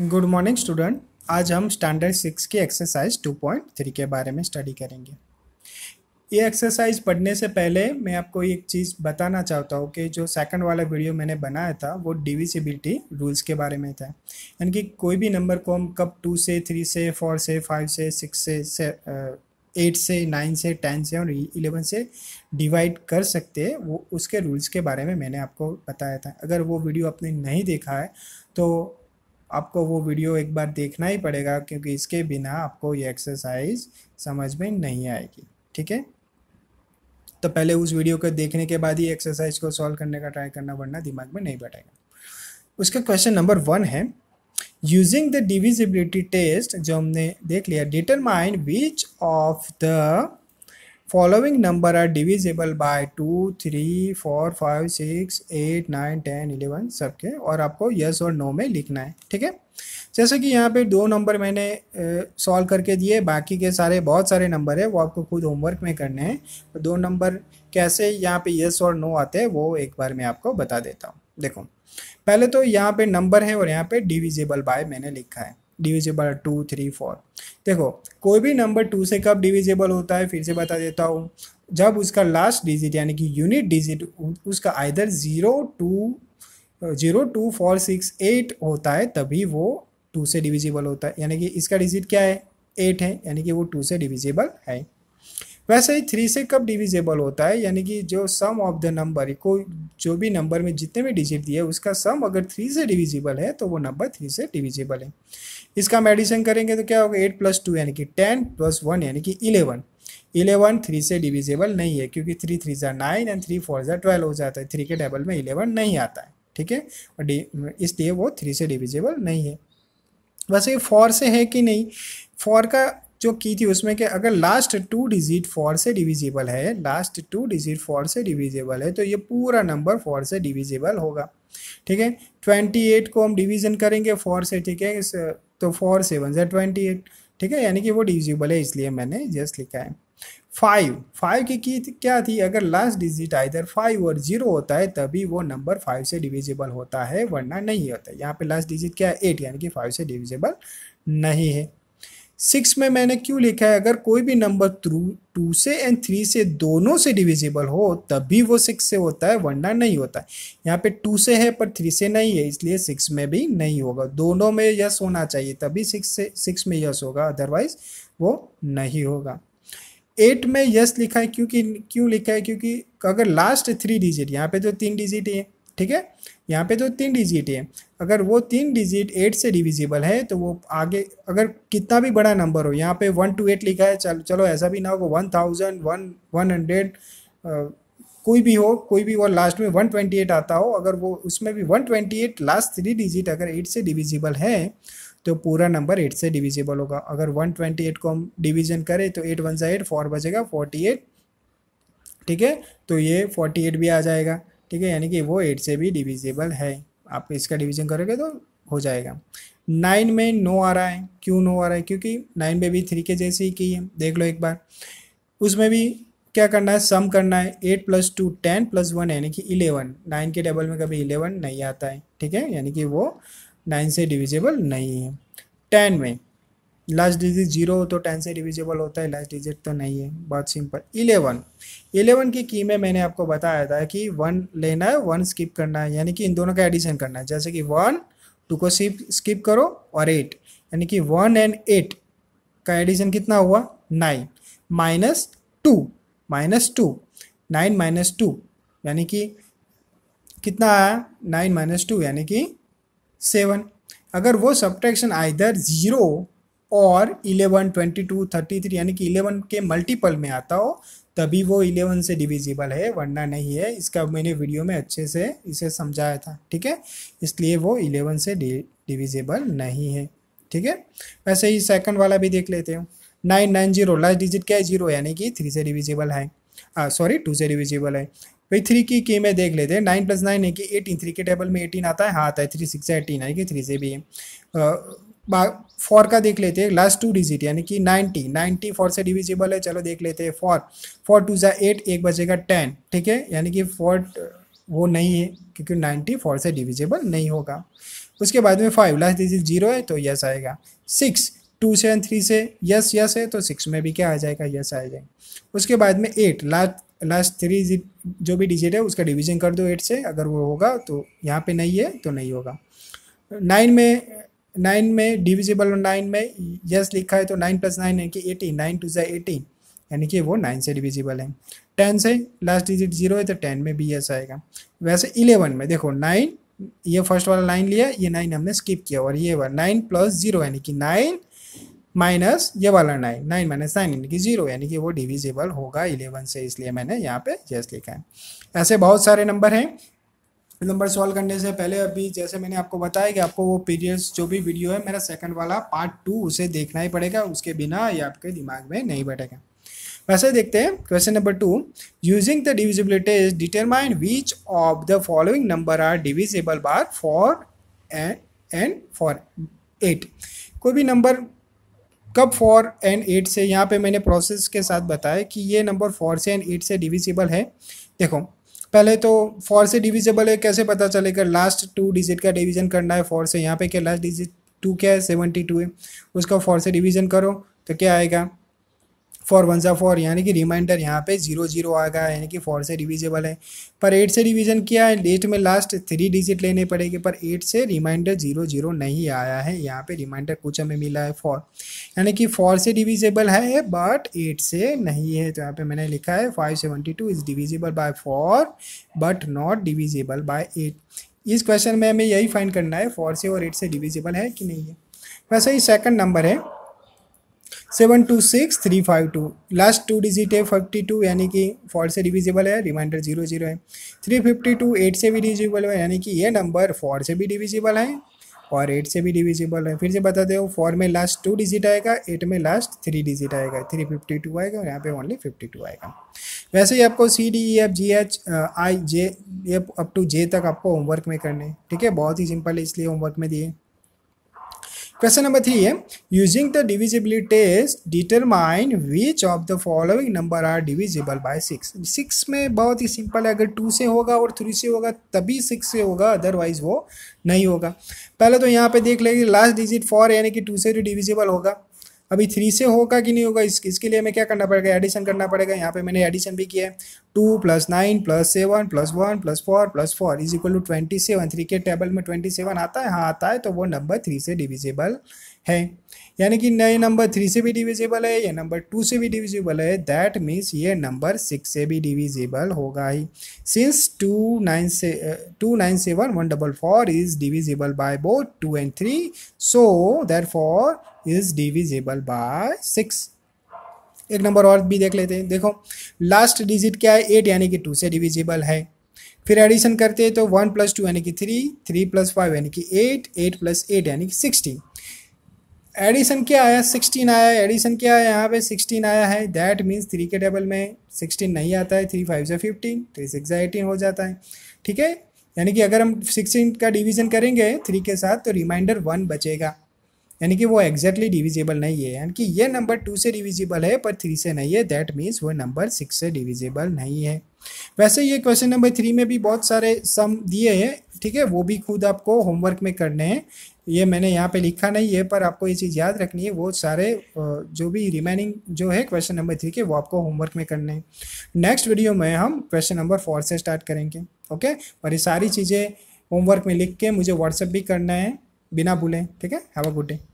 good morning student आज हम standard six की एक्सरसाइज 2.3 के बारे में स्टडी करेंगे ये एक्सरसाइज पढ़ने से पहले मैं आपको एक चीज़ बताना चाहता हूँ कि जो सेकंड वाला वीडियो मैंने बनाया था वो डिविजिबिलिटी रूल्स के बारे में था यानी कि कोई भी नंबर को हम कब टू से थ्री से फोर से फाइव से सिक्स से, से एट से नाइन से टेन से और इलेवन से डिवाइड कर सकते हैं वो उसके रूल्स के बारे में मैंने आपको बताया था अगर वो वीडियो आपने नहीं देखा है तो आपको वो वीडियो एक बार देखना ही पड़ेगा क्योंकि इसके बिना आपको ये एक्सरसाइज समझ में नहीं आएगी ठीक है तो पहले उस वीडियो को देखने के बाद ही एक्सरसाइज को सॉल्व करने का ट्राई करना वरना दिमाग में नहीं बैठेगा उसका क्वेश्चन नंबर वन है यूजिंग द डिविजिबिलिटी टेस्ट जो हमने देख लिया determine which of the following number are divisible by two three four five six eight nine ten eleven सबके और आपको यस और नो में लिखना है ठीक है जैसे कि यहाँ पे दो नंबर मैंने सॉल्व करके दिए बाकी के सारे बहुत सारे नंबर है वो आपको खुद होमवर्क में करने हैं तो दो नंबर कैसे यहाँ पे यस और नो आते हैं वो एक बार मैं आपको बता देता हूँ देखो पहले तो यहाँ पे नंबर है और यहाँ पे डिविजिबल बाय मैंने लिखा है डिविजिबल टू थ्री फोर देखो कोई भी नंबर टू से कब डिविजिबल होता है फिर से बता देता हूँ जब उसका लास्ट डिजिट यानी कि यूनिट डिजिट उसका either zero two zero two four six eight होता है तभी वो टू से डिविजिबल होता है यानी कि इसका डिजिट क्या है एट है यानी कि वो टू से डिविजिबल है वैसे ही थ्री से कब डिविजेबल होता है यानी कि जो सम ऑफ द नंबर को जो भी नंबर में जितने भी डिजिट दिए उसका सम अगर थ्री से डिविजिबल है तो वो नंबर थ्री से डिविजिबल है इसका हम एडिशन करेंगे तो क्या होगा एट प्लस टू यानी कि टेन प्लस वन यानी कि इलेवन इलेवन थ्री से डिविजिबल नहीं है क्योंकि थ्री थ्री ज़ा नाइन एंड थ्री फोर ज़ा ट्वेल्व हो जाता है थ्री के टेबल में इलेवन नहीं आता है ठीक है और इसलिए वो थ्री से डिविजिबल नहीं है वैसे फोर से है कि नहीं फोर का जो की थी उसमें कि अगर लास्ट टू डिजिट फोर से डिविजिबल है लास्ट टू डिजिट फोर से डिविजिबल है तो ये पूरा नंबर फोर से डिविजिबल होगा ठीक है ट्वेंटी एट को हम डिवीजन करेंगे फोर से ठीक है तो फोर सेवन से ट्वेंटी एट ठीक है यानी कि वो डिविजिबल है इसलिए मैंने जस्ट लिखा है फाइव फाइव की की क्या थी अगर लास्ट डिजिट आइधर फाइव और जीरो होता है तभी वो नंबर फाइव से डिविजिबल होता है वरना नहीं होता यहाँ पे लास्ट डिजिट क्या है एट यानी कि फाइव से डिविजिबल नहीं है सिक्स में मैंने क्यों लिखा है अगर कोई भी नंबर थ्रू टू से एंड थ्री से दोनों से डिविजिबल हो तब भी वो सिक्स से होता है वरना नहीं होता है यहाँ पे टू से है पर थ्री से नहीं है इसलिए सिक्स में भी नहीं होगा दोनों में यस होना चाहिए तभी सिक्स से सिक्स में यस होगा अदरवाइज वो नहीं होगा एट में यस लिखा है क्योंकि क्यों लिखा है क्योंकि अगर लास्ट थ्री डिजिट यहाँ पे तो तीन डिजिट है ठीक है यहाँ पे तो तीन डिजिट है अगर वो तीन डिजिट एट से डिविजिबल है तो वो आगे अगर कितना भी बड़ा नंबर हो यहाँ पे वन टू एट लिखा है चल चलो ऐसा भी ना हो one thousand one one hundred कोई भी हो कोई भी वो लास्ट में वन ट्वेंटी एट आता हो अगर वो उसमें भी one twenty eight last three digit अगर एट से डिविजिबल है तो पूरा नंबर एट से डिविजिबल होगा अगर वन ट्वेंटी एट को हम डिविजन करें तो एट वन सा एट फोर बजेगा फोर्टी एट ठीक है तो ये फोर्टी एट भी आ जाएगा ठीक है यानी कि वो एट से भी डिविजिबल है आप इसका डिवीजन करोगे तो हो जाएगा नाइन में नो आ रहा है क्यों नो आ रहा है क्योंकि नाइन में भी थ्री के जैसे ही की है देख लो एक बार उसमें भी क्या करना है सम करना है eight plus two ten plus one यानी कि इलेवन नाइन के टेबल में कभी इलेवन नहीं आता है ठीक है यानी कि वो नाइन से डिविजिबल नहीं है टेन में लास्ट डिजिट जीरो हो तो टेन से डिविजिबल होता है लास्ट डिजिट तो नहीं है बहुत सिंपल इलेवन इलेवन की की में मैंने आपको बताया था कि वन लेना है वन स्किप करना है यानी कि इन दोनों का एडिशन करना है जैसे कि वन टू को स्किप स्किप करो और एट यानी कि वन एंड एट का एडिशन कितना हुआ nine minus two minus two nine minus two यानी कि कितना आया नाइन माइनस टू यानी कि सेवन अगर वो सब्ट्रैक्शन आइधर ज़ीरो और 11, 22, 33 यानी कि 11 के मल्टीपल में आता हो तभी वो 11 से डिविजिबल है वरना नहीं है इसका मैंने वीडियो में अच्छे से इसे समझाया था ठीक है इसलिए वो 11 से डिविजिबल नहीं है ठीक है वैसे ही सेकंड वाला भी देख लेते हो nine nine zero last digit क्या है जीरो यानी कि थ्री से डिविजिबल है सॉरी टू से डिविजिबल है भाई थ्री की की में देख लेते हैं नाइन प्लस नाइन है कि एटीन थ्री के टेबल में एटीन आता है हाँ आता है थ्री सिक्स एटीन है कि थ्री से भी है फोर का देख लेते हैं लास्ट टू डिजिट यानी कि नाइन्टी नाइन्टी फोर से डिविजिबल है चलो देख लेते हैं फोर फोर टू ज़ा एट एक बजेगा टेन ठीक है यानी कि फोर वो नहीं है क्योंकि नाइन्टी फोर से डिविजिबल नहीं होगा उसके बाद में फाइव लास्ट डिजिट जीरो है तो यस आएगा सिक्स टू से एंड थ्री से यस यस है तो सिक्स में भी क्या आ जाएगा यस आ जाएगा उसके बाद में एट लास्ट लास्ट थ्री जो भी डिजिट है उसका डिविज़न कर दो एट से अगर वो होगा तो यहाँ पे नहीं है तो नहीं होगा नाइन में नाइन में डिविजिबल नाइन में यस लिखा है तो नाइन प्लस नाइन यानी कि एटीन नाइन टू जै एटीन यानी कि वो नाइन से डिविजिबल है टेन से लास्ट डिजिट जीरो है तो टेन में बी एस आएगा वैसे इलेवन में देखो नाइन ये फर्स्ट वाला नाइन लिया ये नाइन हमने स्किप किया और ये वाला नाइन प्लस जीरो यानी कि नाइन माइनस ये वाला नाइन नाइन माइनस नाइन यानी कि जीरो यानी कि वो डिविजिबल होगा इलेवन से इसलिए मैंने यहाँ पे यस लिखा है ऐसे बहुत सारे नंबर हैं नंबर सॉल्व करने से पहले अभी जैसे मैंने आपको बताया कि आपको वो पीरियड्स जो भी वीडियो है मेरा सेकंड वाला पार्ट टू उसे देखना ही पड़ेगा उसके बिना ये आपके दिमाग में नहीं बैठेगा वैसे देखते हैं question number two using the divisibility is determine which of the following number are divisible by four and four eight कोई भी नंबर कब फॉर एंड एट से यहाँ पे मैंने प्रोसेस के साथ बताया कि ये नंबर फोर से एंड एट से डिविजिबल है देखो पहले तो फोर से डिविजेबल है कैसे पता चलेगा लास्ट टू डिजिट का डिवीजन करना है फोर से यहाँ पे क्या लास्ट डिजिट टू क्या है सेवेंटी टू है उसका फोर से डिवीजन करो तो क्या आएगा फोर वन सा फोर यानी कि रिमाइंडर यहाँ पे जीरो जीरो आ गया यानी कि फोर से रिविजेबल है पर एट से रिवीजन किया है लेट में लास्ट थ्री डिजिट लेने पड़ेगी पर एट से रिमाइंडर जीरो जीरो नहीं आया है यहाँ पे रिमाइंडर कुछ हमें मिला है फोर यानी कि फोर से डिविजेबल है बट एट से नहीं है तो यहाँ पे मैंने लिखा है five seventy two is divisible by four but not divisible by eight इस क्वेश्चन में हमें यही फाइंड करना है फोर से और एट से डिविजिबल है कि नहीं है वैसे ही सेकंड नंबर है seven two six three five two last two digit है फिफ्टी टू यानी कि फोर से डिविजिबल है रिमाइंडर जीरो जीरो है थ्री फिफ्टी टू एट से भी डिविजिबल है यानी कि ये नंबर फोर से भी डिविजिबल है और एट से भी डिविजिबल है फिर से बता हो फोर में लास्ट टू डिजिट आएगा एट में लास्ट थ्री डिजिट आएगा थ्री फिफ्टी टू आएगा और यहाँ पे ओनली फिफ्टी टू आएगा वैसे ही आपको C D E F G H I J F up to J तक आपको होमवर्क में करने ठीक है बहुत ही सिंपल है इसलिए होमवर्क में दिए क्वेश्चन नंबर थ्री है using the divisibility test determine which of the following number are divisible by six six में बहुत ही सिंपल है अगर टू से होगा और थ्री से होगा तभी सिक्स से होगा अदरवाइज वो नहीं होगा पहले तो यहाँ पे देख लेंगे लास्ट डिजिट फॉर यानी कि टू से डिविजिबल होगा अभी थ्री से होगा कि नहीं होगा इसके इसके लिए हमें क्या करना पड़ेगा एडिशन करना पड़ेगा यहाँ पे मैंने एडिशन भी किया है two plus nine plus seven plus one plus four plus four is equal to twenty seven three के टेबल में ट्वेंटी सेवन आता है हाँ आता है तो वो नंबर थ्री से डिविजिबल है यानी कि नए नंबर थ्री से भी डिविजिबल है या नंबर टू से भी डिविजिबल है दैट मीन्स ये नंबर सिक्स से भी डिविजिबल होगा ही सिंस टू नाइन से two nine seven one double four is divisible by both two and three so that for is divisible by six एक नंबर और भी देख लेते हैं देखो लास्ट डिजिट क्या है एट यानी कि टू से डिविजिबल है फिर एडिशन करते हैं तो वन प्लस टू यानी कि थ्री थ्री प्लस फाइव यानी कि एट एट प्लस एट यानी कि सिक्सटीन एडिशन क्या आया सिक्सटीन आया एडिशन क्या आया यहाँ पे सिक्सटीन आया है दैट मीन्स थ्री के टेबल में सिक्सटीन नहीं आता है थ्री फाइव से फिफ्टीन थ्री सिक्स से एटीन हो जाता है ठीक है यानी कि अगर हम सिक्सटीन का डिवीजन करेंगे थ्री के साथ तो रिमाइंडर वन बचेगा यानी कि वो एग्जैक्टली डिविजिबल नहीं है यानी कि ये नंबर टू से डिविजिबल है पर थ्री से नहीं है दैट मीन्स वो नंबर सिक्स से डिविजिबल नहीं है वैसे ये क्वेश्चन नंबर थ्री में भी बहुत सारे सम दिए हैं ठीक है वो भी खुद आपको होमवर्क में करने हैं ये मैंने यहाँ पे लिखा नहीं है पर आपको ये चीज़ याद रखनी है वो सारे जो भी रिमेनिंग जो है क्वेश्चन नंबर थ्री के वो आपको होमवर्क में करने हैं नेक्स्ट वीडियो में हम क्वेश्चन नंबर फोर से स्टार्ट करेंगे ओके और ये सारी चीज़ें होमवर्क में लिख के मुझे व्हाट्सअप भी करना है बिना भूलें ठीक है हैव अ गुड डे